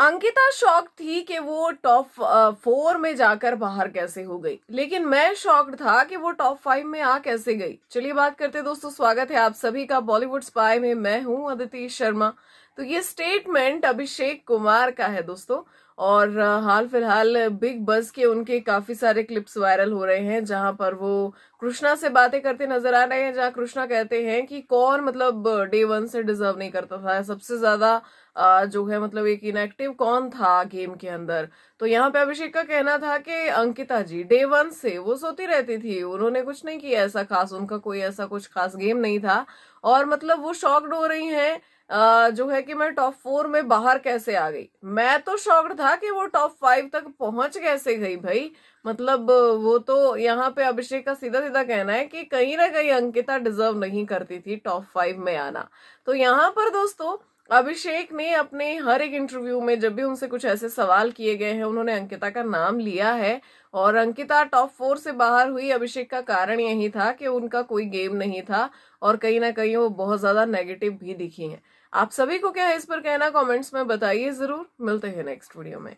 Ankita shock थी कि वो टॉप फोर में जाकर बाहर कैसे हो गई लेकिन मैं शॉक्ड था कि वो टॉप फाइव में आ कैसे गई चलिए बात करते दोस्तों स्वागत है आप सभी का बॉलीवुड स्पाई में मैं हूं अदिति शर्मा तो ये स्टेटमेंट अभिषेक कुमार का है दोस्तों और हाल फिलहाल बिग बस के उनके काफी सारे क्लिप्स वायरल हो रहे हैं जहां पर वो कृष्णा से बातें करते नजर आ रहे हैं जहां कृष्णा कहते हैं कि कौन मतलब डे वन से डिजर्व नहीं करता था सबसे ज्यादा जो है मतलब एक इनएक्टिव कौन था गेम के अंदर तो यहाँ पे अभिषेक का कहना था कि अंकिता जी डे वन से वो सोती रहती थी उन्होंने कुछ नहीं किया ऐसा खास उनका कोई ऐसा कुछ खास गेम नहीं था और मतलब वो शॉक्ड हो रही हैं जो है कि मैं टॉप फोर में बाहर कैसे आ गई मैं तो शॉक्ड था कि वो टॉप फाइव तक पहुंच कैसे गई भाई मतलब वो तो यहाँ पे अभिषेक का सीधा सीधा कहना है कि कहीं ना कहीं अंकिता डिजर्व नहीं करती थी टॉप फाइव में आना तो यहाँ पर दोस्तों अभिषेक ने अपने हर एक इंटरव्यू में जब भी उनसे कुछ ऐसे सवाल किए गए हैं उन्होंने अंकिता का नाम लिया है और अंकिता टॉप फोर से बाहर हुई अभिषेक का कारण यही था कि उनका कोई गेम नहीं था और कहीं ना कहीं वो बहुत ज्यादा नेगेटिव भी दिखी हैं आप सभी को क्या है इस पर कहना कमेंट्स में बताइए जरूर मिलते हैं नेक्स्ट वीडियो में